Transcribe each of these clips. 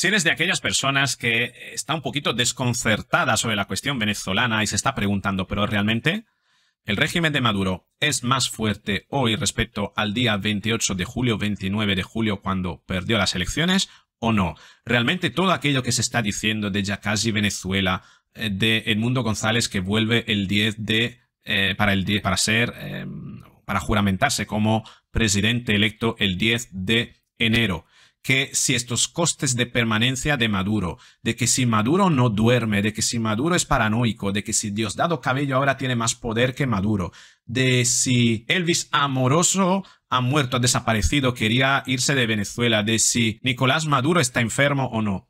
Si eres de aquellas personas que eh, está un poquito desconcertada sobre la cuestión venezolana y se está preguntando, pero realmente, ¿el régimen de Maduro es más fuerte hoy respecto al día 28 de julio, 29 de julio, cuando perdió las elecciones? ¿O no? ¿Realmente todo aquello que se está diciendo de casi Venezuela, eh, de Edmundo González que vuelve el 10 de... Eh, para, el para ser... Em, para juramentarse como presidente electo el 10 de enero que si estos costes de permanencia de Maduro, de que si Maduro no duerme, de que si Maduro es paranoico, de que si Diosdado Cabello ahora tiene más poder que Maduro, de si Elvis Amoroso ha muerto, ha desaparecido, quería irse de Venezuela, de si Nicolás Maduro está enfermo o no.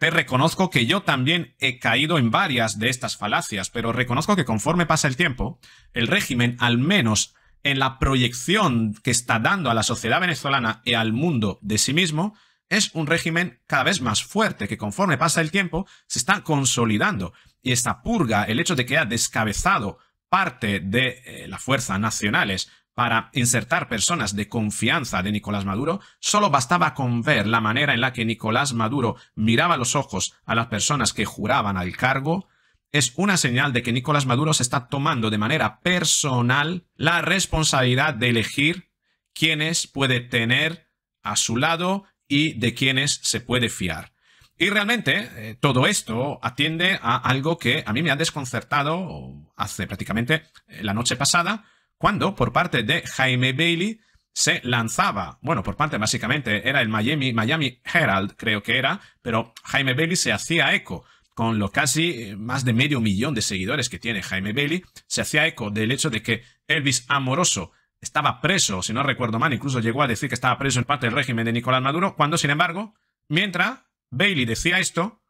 Te reconozco que yo también he caído en varias de estas falacias, pero reconozco que conforme pasa el tiempo, el régimen al menos en la proyección que está dando a la sociedad venezolana y al mundo de sí mismo, es un régimen cada vez más fuerte que conforme pasa el tiempo se está consolidando. Y esta purga, el hecho de que ha descabezado parte de eh, las fuerzas nacionales para insertar personas de confianza de Nicolás Maduro, solo bastaba con ver la manera en la que Nicolás Maduro miraba los ojos a las personas que juraban al cargo es una señal de que Nicolás Maduro se está tomando de manera personal la responsabilidad de elegir quiénes puede tener a su lado y de quiénes se puede fiar. Y realmente eh, todo esto atiende a algo que a mí me ha desconcertado hace prácticamente eh, la noche pasada, cuando por parte de Jaime Bailey se lanzaba, bueno, por parte básicamente era el Miami, Miami Herald, creo que era, pero Jaime Bailey se hacía eco con lo casi eh, más de medio millón de seguidores que tiene Jaime Bailey, se hacía eco del hecho de que Elvis Amoroso estaba preso, si no recuerdo mal, incluso llegó a decir que estaba preso en parte del régimen de Nicolás Maduro, cuando, sin embargo, mientras Bailey decía esto,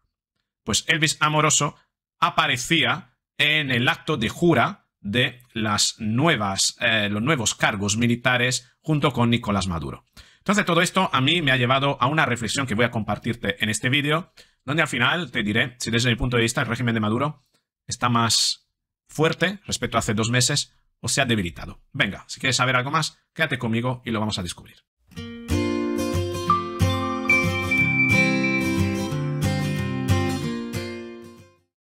pues Elvis Amoroso aparecía en el acto de jura de las nuevas, eh, los nuevos cargos militares junto con Nicolás Maduro. Entonces todo esto a mí me ha llevado a una reflexión que voy a compartirte en este vídeo, donde al final, te diré, si desde mi punto de vista el régimen de Maduro está más fuerte respecto a hace dos meses o se ha debilitado. Venga, si quieres saber algo más, quédate conmigo y lo vamos a descubrir.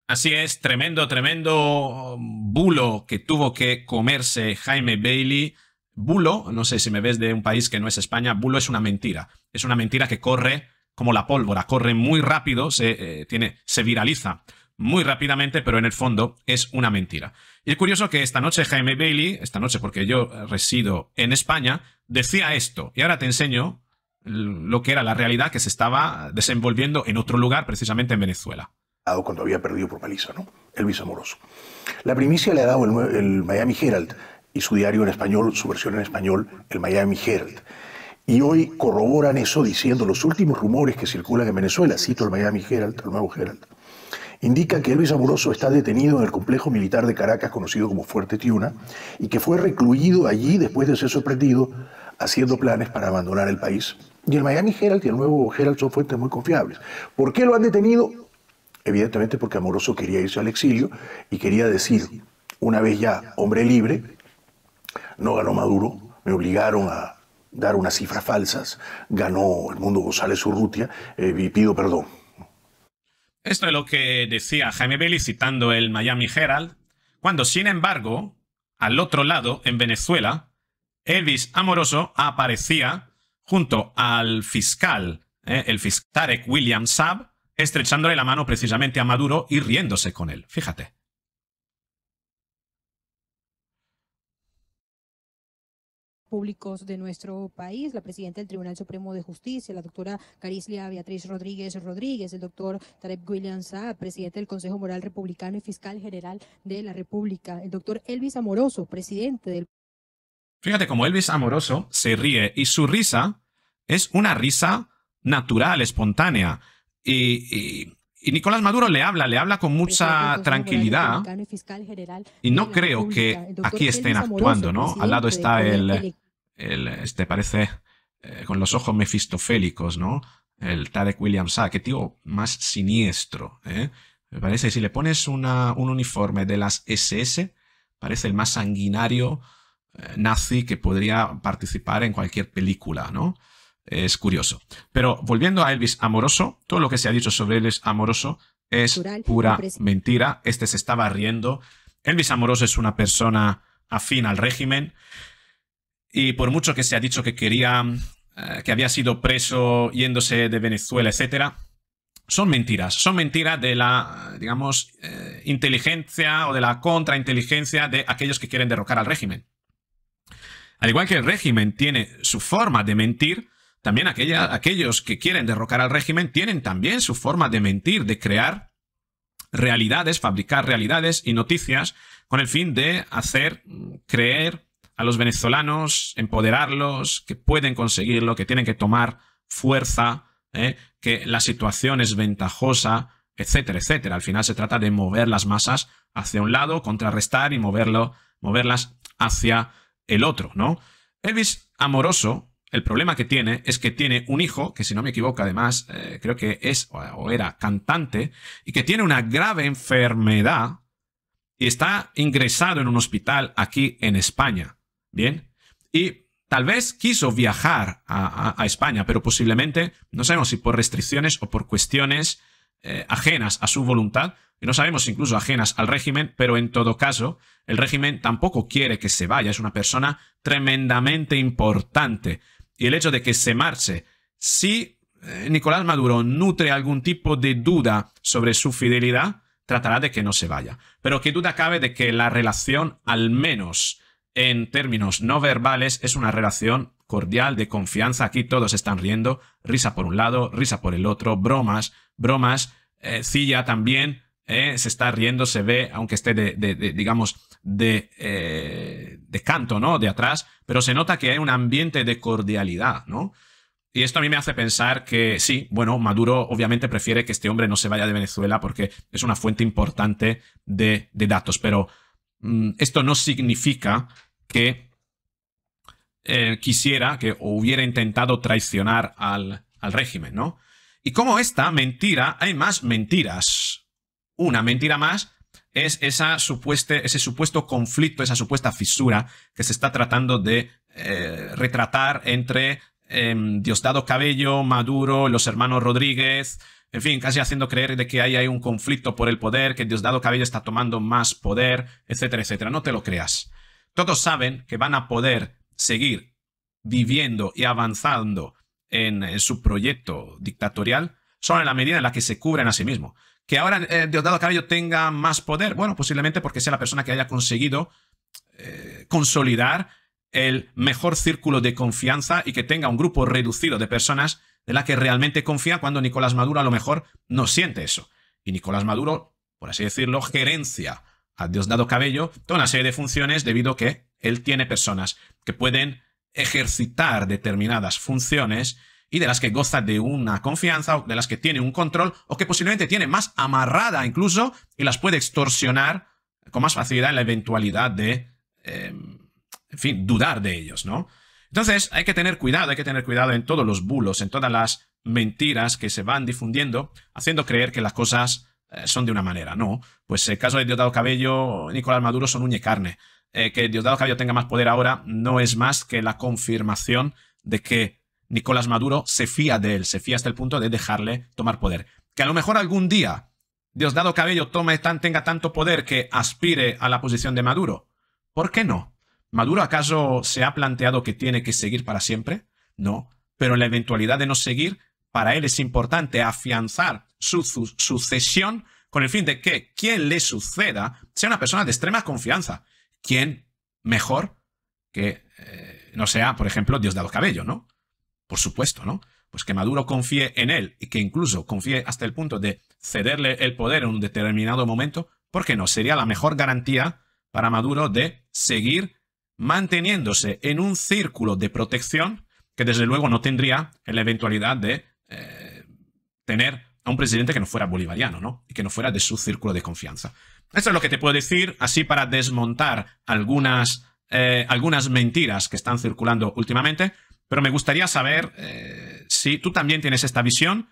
Así es, tremendo, tremendo bulo que tuvo que comerse Jaime Bailey. Bulo, no sé si me ves de un país que no es España, bulo es una mentira. Es una mentira que corre como la pólvora, corre muy rápido, se, eh, tiene, se viraliza muy rápidamente, pero en el fondo es una mentira. Y es curioso que esta noche Jaime Bailey, esta noche porque yo resido en España, decía esto. Y ahora te enseño lo que era la realidad que se estaba desenvolviendo en otro lugar, precisamente en Venezuela. Cuando había perdido por paliza, ¿no? Elvis Amoroso. La primicia le ha dado el Miami Herald y su diario en español, su versión en español, el Miami Herald. Y hoy corroboran eso diciendo los últimos rumores que circulan en Venezuela, cito el Miami Herald, el nuevo Herald, indica que Luis Amoroso está detenido en el complejo militar de Caracas conocido como Fuerte Tiuna y que fue recluido allí después de ser sorprendido haciendo planes para abandonar el país. Y el Miami Herald y el nuevo Herald son fuentes muy confiables. ¿Por qué lo han detenido? Evidentemente porque Amoroso quería irse al exilio y quería decir, una vez ya hombre libre, no ganó Maduro, me obligaron a dar unas cifras falsas, ganó el mundo González Urrutia eh, y pido perdón. Esto es lo que decía Jaime Belli, citando el Miami Herald, cuando sin embargo, al otro lado, en Venezuela, Elvis Amoroso aparecía junto al fiscal, eh, el fiscal William Saab, estrechándole la mano precisamente a Maduro y riéndose con él. Fíjate. públicos de nuestro país, la presidenta del Tribunal Supremo de Justicia, la doctora Carislia Beatriz Rodríguez Rodríguez, el doctor Tarek William Saab, presidente del Consejo Moral Republicano y fiscal general de la República, el doctor Elvis Amoroso, presidente del... Fíjate cómo Elvis Amoroso se ríe y su risa es una risa natural, espontánea. Y, y, y, Nicolás Maduro le habla, le habla con mucha tranquilidad. Y no creo que aquí estén actuando, ¿no? Al lado está el el, este parece eh, con los ojos mefistofélicos, ¿no? El Tarek Williams A, qué tío más siniestro, ¿eh? Me parece que si le pones un uniforme de las SS, parece el más sanguinario eh, nazi que podría participar en cualquier película, ¿no? Es curioso. Pero volviendo a Elvis Amoroso, todo lo que se ha dicho sobre Elvis Amoroso es pura mentira. Este se estaba riendo. Elvis Amoroso es una persona afín al régimen. Y por mucho que se ha dicho que quería, eh, que había sido preso yéndose de Venezuela, etc., son mentiras, son mentiras de la, digamos, eh, inteligencia o de la contrainteligencia de aquellos que quieren derrocar al régimen. Al igual que el régimen tiene su forma de mentir, también aquellos que quieren derrocar al régimen tienen también su forma de mentir, de crear realidades, fabricar realidades y noticias con el fin de hacer creer a los venezolanos, empoderarlos, que pueden conseguirlo, que tienen que tomar fuerza, ¿eh? que la situación es ventajosa, etcétera, etcétera. Al final se trata de mover las masas hacia un lado, contrarrestar y moverlo, moverlas hacia el otro, ¿no? Elvis amoroso, el problema que tiene es que tiene un hijo, que si no me equivoco además, eh, creo que es o era cantante, y que tiene una grave enfermedad y está ingresado en un hospital aquí en España. Bien. Y tal vez quiso viajar a, España, pero posiblemente, no sabemos si por restricciones o por cuestiones eh, ajenas a su voluntad, y no sabemos incluso ajenas al régimen, pero en todo caso, el régimen tampoco quiere que se vaya, es una persona tremendamente importante. Y el hecho de que se marche, si eh, Nicolás Maduro nutre algún tipo de duda sobre su fidelidad, tratará de que no se vaya. Pero qué duda cabe de que la relación, al menos en términos no verbales es una relación cordial de confianza. Aquí todos están riendo, risa por un lado, risa por el otro, bromas, bromas. Eh, Cilla también eh, se está riendo, se ve, aunque esté de, digamos, eh, de, canto, ¿no? De atrás, pero se nota que hay un ambiente de cordialidad, ¿no? Y esto a mí me hace pensar que sí, bueno, Maduro obviamente prefiere que este hombre no se vaya de Venezuela porque es una fuente importante de, datos, pero mm, esto no significa que eh, quisiera que hubiera intentado traicionar al, régimen, ¿no? Y como esta mentira, hay más mentiras. Una mentira más es esa ese supuesto conflicto, esa supuesta fisura que se está tratando de eh, retratar entre em, Diosdado Cabello, Maduro, los hermanos Rodríguez, en fin, casi haciendo creer de que ahí hay un conflicto por el poder, que Diosdado Cabello está tomando más poder, etcétera, etcétera. No te lo creas todos saben que van a poder seguir viviendo y avanzando en, eh, su proyecto dictatorial solo en la medida en la que se cubren a sí mismos. Que ahora Dios eh, Diosdado Cabello tenga más poder, bueno, posiblemente porque sea la persona que haya conseguido eh, consolidar el mejor círculo de confianza y que tenga un grupo reducido de personas de la que realmente confía cuando Nicolás Maduro a lo mejor no siente eso. Y Nicolás Maduro, por así decirlo, gerencia a dado Cabello toda una serie de funciones debido a que él tiene personas que pueden ejercitar determinadas funciones y de las que goza de una confianza o de las que tiene un control o que posiblemente tiene más amarrada incluso y las puede extorsionar con más facilidad en la eventualidad de, em, en fin, dudar de ellos, ¿no? Entonces hay que tener cuidado, hay que tener cuidado en todos los bulos, en todas las mentiras que se van difundiendo, haciendo creer que las cosas eh, son de una manera, no. Pues el eh, caso de Diosdado Cabello, Nicolás Maduro son uña y carne. Eh, que Diosdado Cabello tenga más poder ahora no es más que la confirmación de que Nicolás Maduro se fía de él, se fía hasta el punto de dejarle tomar poder. Que a lo mejor algún día Diosdado Cabello tenga tanto poder que aspire a la posición de Maduro. ¿Por qué no? ¿Maduro acaso se ha planteado que tiene que seguir para siempre? No, pero en la eventualidad de no seguir, para él es importante afianzar sucesión con el fin de que quien le suceda sea una persona de extrema confianza. ¿Quién mejor que eh, no sea, por ejemplo, Dios los Cabello, no? Por supuesto, ¿no? Pues que Maduro confíe en él y que incluso confíe hasta el punto de cederle el poder en un determinado momento, ¿por qué no? Sería la mejor garantía para Maduro de seguir manteniéndose en un círculo de protección que desde luego no tendría en la eventualidad de eh, tener a un presidente que no fuera bolivariano, ¿no? Y que no fuera de su círculo de confianza. Eso es lo que te puedo decir, así para desmontar algunas, eh, algunas mentiras que están circulando últimamente, pero me gustaría saber eh, si tú también tienes esta visión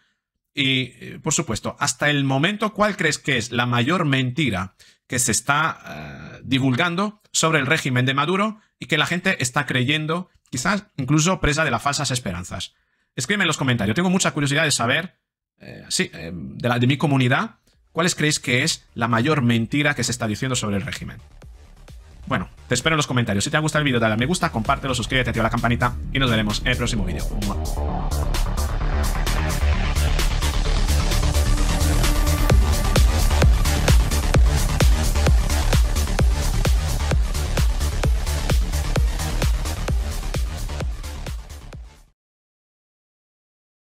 y, eh, por supuesto, hasta el momento, ¿cuál crees que es la mayor mentira que se está divulgando sobre el régimen de Maduro y que la gente está creyendo, quizás incluso presa de las falsas esperanzas? Escríbeme en los comentarios, tengo mucha curiosidad de saber eh, sí, eh, de, de mi comunidad, ¿cuáles creéis que es la mayor mentira que se está diciendo sobre el régimen? Bueno, te espero en los comentarios. Si te ha gustado el vídeo, dale a me gusta, compártelo, suscríbete, activa la campanita y nos veremos en el próximo vídeo.